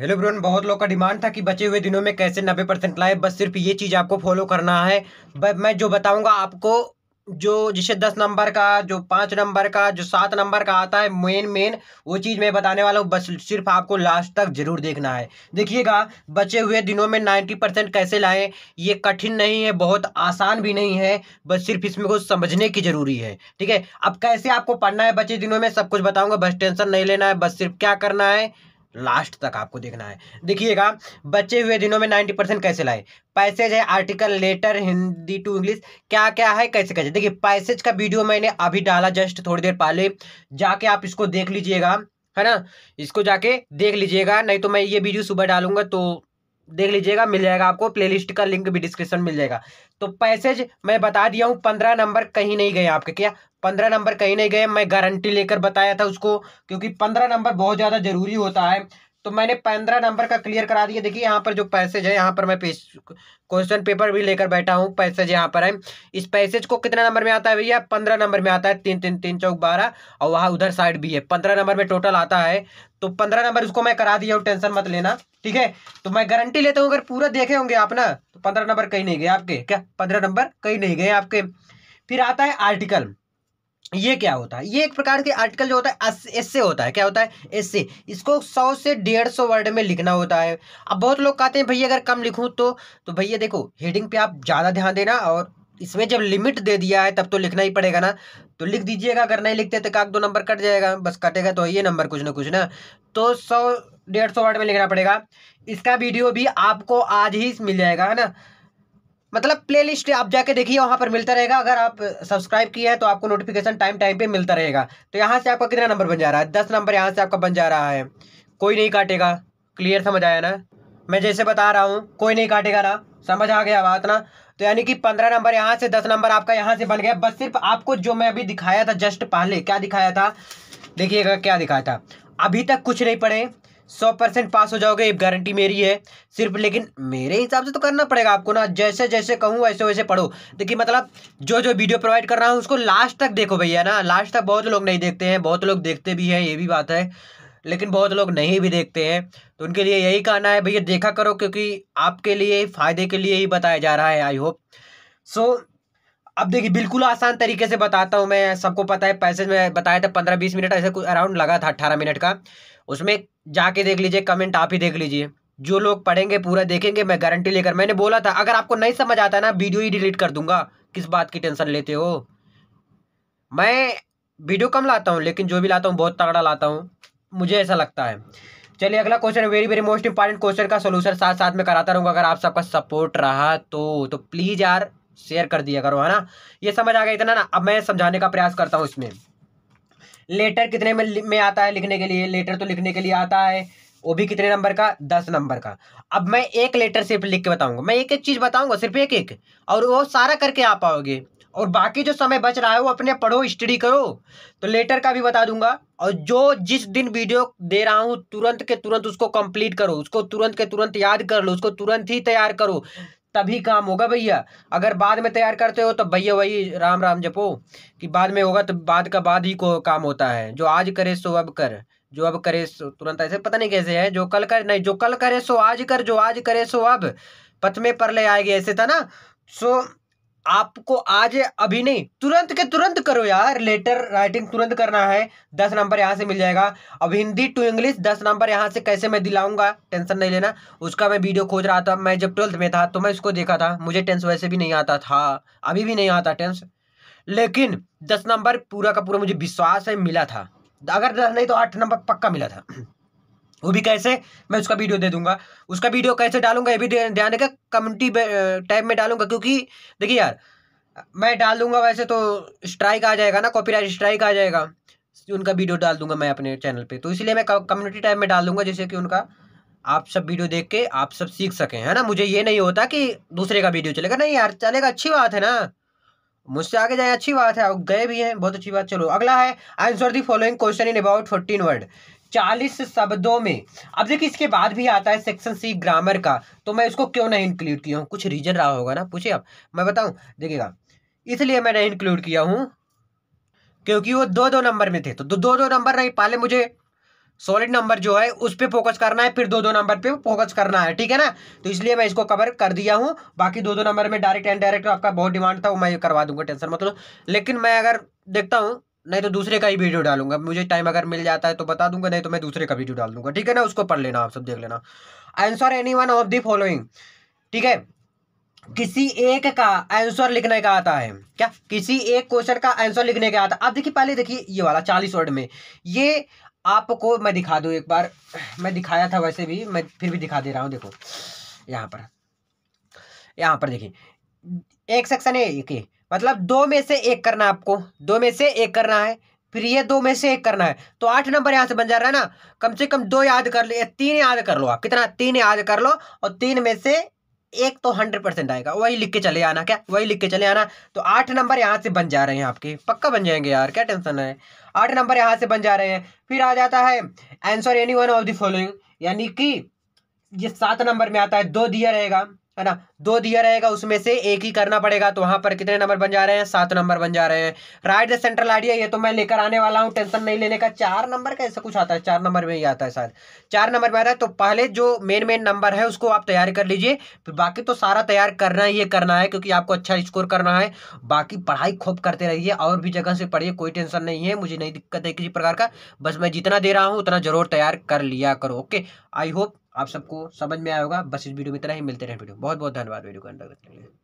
hello brown बहुत लोग का डिमांड था कि बचे हुए दिनों में कैसे नब्बे परसेंट लाए बस सिर्फ ये चीज़ आपको फॉलो करना है मैं जो बताऊंगा आपको जो जिसे दस नंबर का जो पाँच नंबर का जो सात नंबर का आता है मेन मेन वो चीज़ मैं बताने वाला हूँ बस सिर्फ आपको लास्ट तक जरूर देखना है देखिएगा बचे हुए दिनों में नाइन्टी परसेंट कैसे लाएँ ये कठिन नहीं है बहुत आसान भी नहीं है बस सिर्फ इसमें कुछ समझने की ज़रूरी है ठीक है अब कैसे आपको पढ़ना है बचे दिनों में सब कुछ बताऊँगा बस टेंशन नहीं लेना है बस सिर्फ क्या करना है लास्ट तक आपको देखना है देखिएगा बचे हुए दिनों में नाइन्टी परसेंट कैसे लाए पैसेज है article letter Hindi to English क्या क्या है कैसे कैसे देखिए पैसेज का वीडियो मैंने अभी डाला जस्ट थोड़ी देर पहले जाके आप इसको देख लीजिएगा है ना इसको जाके देख लीजिएगा नहीं तो मैं ये वीडियो सुबह डालूंगा तो देख लीजिएगा मिल जाएगा आपको प्लेलिस्ट का लिंक भी डिस्क्रिप्शन मिल जाएगा तो पैसेज मैं बता दिया हूँ पंद्रह नंबर कहीं नहीं गए आपके क्या पंद्रह नंबर कहीं नहीं गए मैं गारंटी लेकर बताया था उसको क्योंकि पंद्रह नंबर बहुत ज़्यादा ज़रूरी होता है तो मैंने पंद्रह नंबर का क्लियर करा दिया देखिए यहाँ पर जो पैसेज है यहाँ पर मैं क्वेश्चन पेपर भी लेकर बैठा हूँ पैसेज यहाँ पर है इस पैसेज को कितने नंबर में आता है भैया पंद्रह नंबर में आता है तीन तीन तीन चौक बारह और वहाँ उधर साइड भी है पंद्रह नंबर में टोटल आता है तो पंद्रह नंबर उसको मैं करा दिया हूँ टेंशन मत लेना ठीक है तो मैं गारंटी लेता हूँ अगर पूरा देखे होंगे आप ना तो पंद्रह नंबर कहीं नहीं गए आपके क्या पंद्रह नंबर कहीं नहीं गए आपके फिर आता है आर्टिकल ये क्या होता है ये एक प्रकार के आर्टिकल जो होता है से होता है क्या होता है से इसको सौ से डेढ़ सौ वर्ड में लिखना होता है अब बहुत लोग कहते हैं भैया अगर कम लिखूँ तो तो भैया देखो हेडिंग पे आप ज़्यादा ध्यान देना और इसमें जब लिमिट दे दिया है तब तो लिखना ही पड़ेगा ना तो लिख दीजिएगा अगर नहीं लिखते तो काक दो नंबर कट जाएगा बस कटेगा तो ये नंबर कुछ ना कुछ ना तो सौ डेढ़ सौ वर्ड में लिखना पड़ेगा इसका वीडियो भी आपको आज ही मिल जाएगा है ना मतलब प्लेलिस्ट आप जाके देखिए वहाँ पर मिलता रहेगा अगर आप सब्सक्राइब किए हैं तो आपको नोटिफिकेशन टाइम टाइम पे मिलता रहेगा तो यहाँ से आपका कितना नंबर बन जा रहा है दस नंबर यहाँ से आपका बन जा रहा है कोई नहीं काटेगा क्लियर समझ आया ना मैं जैसे बता रहा हूँ कोई नहीं काटेगा ना समझ आ गया बात ना तो यानी कि पंद्रह नंबर यहाँ से दस नंबर आपका यहाँ से बन गया बस सिर्फ आपको जो मैं अभी दिखाया था जस्ट पहले क्या दिखाया था देखिएगा क्या दिखाया था अभी तक कुछ नहीं पढ़े सौ परसेंट पास हो जाओगे ये गारंटी मेरी है सिर्फ लेकिन मेरे हिसाब से तो करना पड़ेगा आपको ना जैसे जैसे कहूँ वैसे वैसे पढ़ो देखिए मतलब जो जो वीडियो प्रोवाइड कर रहा हूँ उसको लास्ट तक देखो भैया ना लास्ट तक बहुत लोग नहीं देखते हैं बहुत लोग देखते भी हैं ये भी बात है लेकिन बहुत लोग नहीं भी देखते हैं तो उनके लिए यही कहना है भैया देखा करो क्योंकि आपके लिए फ़ायदे के लिए ही बताया जा रहा है आई होप सो अब देखिए बिल्कुल आसान तरीके से बताता हूँ मैं सबको पता है पैसेज में बताया था पंद्रह बीस मिनट ऐसे कुछ अराउंड लगा था अट्ठारह मिनट का उसमें जाके देख लीजिए कमेंट आप ही देख लीजिए जो लोग पढ़ेंगे पूरा देखेंगे मैं गारंटी लेकर मैंने बोला था अगर आपको नहीं समझ आता ना वीडियो ही डिलीट कर दूंगा किस बात की टेंशन लेते हो मैं वीडियो कम लाता हूँ लेकिन जो भी लाता हूँ बहुत तगड़ा लाता हूँ मुझे ऐसा लगता है चलिए अगला question very very most important question का सोल्यूशन साथ साथ में कराता रहूँगा अगर आप सबका सपोर्ट रहा तो, तो प्लीज़ यार शेयर कर दिया करो है ना ये समझ आ गया इतना ना अब मैं समझाने का प्रयास करता हूँ इसमें लेटर कितने में में आता है लिखने के लिए लेटर तो लिखने के लिए आता है वो भी कितने नंबर का दस नंबर का अब मैं एक लेटर सिर्फ लिख के बताऊंगा मैं एक एक चीज़ बताऊंगा सिर्फ एक एक और वो सारा करके आ पाओगे और बाकी जो समय बच रहा है वो अपने पढ़ो स्टडी करो तो लेटर का भी बता दूंगा और जो जिस दिन वीडियो दे रहा हूँ तुरंत के तुरंत उसको कंप्लीट करो उसको तुरंत के तुरंत याद कर लो उसको तुरंत ही तैयार करो तभी काम होगा भैया अगर बाद में तैयार करते हो तो भैया वही राम राम जपो कि बाद में होगा तो बाद का बाद ही को काम होता है जो आज करे सो अब कर जो अब करे सो तुरंत ऐसे पता नहीं कैसे है जो कल कर नहीं जो कल करे सो आज कर जो आज करे सो अब पथ में पर ले आएगी ऐसे था ना सो आपको आज अभी नहीं तुरंत के तुरंत करो यार लेटर राइटिंग तुरंत करना है दस नंबर यहाँ से मिल जाएगा अब हिंदी टू इंग्लिश दस नंबर यहाँ से कैसे मैं दिलाऊंगा टेंशन नहीं लेना उसका मैं वीडियो खोज रहा था मैं जब ट्वेल्थ में था तो मैं उसको देखा था मुझे टेंस वैसे भी नहीं आता था अभी भी नहीं आता टेंस लेकिन दस नंबर पूरा का पूरा मुझे विश्वास है मिला था अगर दस नहीं तो आठ नंबर पक्का मिला था वो भी कैसे मैं उसका वीडियो दे दूंगा उसका वीडियो कैसे डालूंगा ये भी ध्यान रखिएगा कम्युनिटी टाइप में डालूंगा क्योंकि देखिए यार मैं डाल दूंगा वैसे तो स्ट्राइक आ जाएगा ना कॉपीराइट स्ट्राइक आ जाएगा उनका वीडियो डाल दूंगा मैं अपने चैनल पे तो इसलिए मैं कम्युनिटी टाइप में डाल दूंगा जैसे कि उनका आप सब वीडियो देख के आप सब सीख सकें है ना मुझे ये नहीं होता कि दूसरे का वीडियो चलेगा नहीं यार चलेगा अच्छी बात है ना मुझसे आगे जाए अच्छी बात है गए भी हैं बहुत अच्छी बात चलो अगला है answer the following question in about fourteen word चालीस शब्दों में अब देखिए इसके बाद भी आता है सेक्शन सी ग्रामर का तो मैं इसको क्यों नहीं इंक्लूड किया हूँ कुछ रीजन रहा होगा ना पूछे आप मैं बताऊँ देखिएगा इसलिए मैंने इंक्लूड किया हूँ क्योंकि वो दो दो नंबर में थे तो दो दो नंबर नहीं पहले मुझे सॉलिड नंबर जो है उस पर फोकस करना है फिर दो दो नंबर पे फोकस करना है ठीक है ना तो इसलिए मैं इसको कवर कर दिया हूँ बाकी दो दो नंबर में डायरेक्ट एंड डायरेक्ट आपका बहुत डिमांड था वो मैं करवा दूंगा टेंशन मतलब लेकिन मैं अगर देखता हूँ नहीं तो दूसरे का ही वीडियो डालूंगा मुझे टाइम अगर मिल जाता है तो बता दूंगा नहीं तो मैं दूसरे का वीडियो डाल दूंगा ठीक है ना उसको पढ़ लेना आप सब देख लेना answer any one of the following ठीक है किसी एक का आंसर लिखने का आता है क्या किसी एक क्वेश्चन का आंसर लिखने का आता है आप देखिए पहले देखिए ये वाला चालीस वर्ड में ये आपको मैं दिखा दू एक बार मैं दिखाया था वैसे भी मैं फिर भी दिखा दे रहा हूँ देखो यहाँ पर यहाँ पर देखिए एक सेक्शन है एक मतलब दो में से एक करना है आपको दो में से एक करना है फिर ये दो में से एक करना है तो आठ नंबर यहाँ से बन जा रहा है ना कम से कम दो याद कर लो तीन याद कर लो आप कितना तीन याद कर लो और तीन में से एक तो हंड्रेड परसेंट आएगा वही लिख के चले आना क्या वही लिख के चले आना तो आठ नंबर यहाँ से बन जा रहे हैं आपके पक्का बन जाएंगे यार क्या टेंशन है आठ नंबर यहाँ से बन जा रहे हैं फिर आ जाता है answer any one of the following यानी कि ये सात नंबर में आता है दो दिया रहेगा है ना दो दिया रहेगा उसमें से एक ही करना पड़ेगा तो वहां पर कितने नंबर बन जा रहे हैं सात नंबर बन जा रहे हैं राइट द सेंट्रल आइडिया ये तो मैं लेकर आने वाला हूँ टेंशन नहीं लेने का चार नंबर का ऐसा कुछ आता है चार नंबर में ही आता है शायद चार नंबर में आता है तो पहले जो मेन मेन नंबर है उसको आप तैयार कर लीजिए तो बाकी तो सारा तैयार करना ही करना है क्योंकि आपको अच्छा स्कोर करना है बाकी पढ़ाई खूब करते रहिए और भी जगह से पढ़िए कोई टेंशन नहीं है मुझे नहीं दिक्कत है किसी प्रकार का बस मैं जितना दे रहा हूँ उतना जरूर तैयार कर लिया करो ओके आई होप आप सबको समझ में आया होगा बस इस वीडियो में इतना ही मिलते रहे वीडियो बहुत बहुत धन्यवाद वीडियो को अंदर के लिए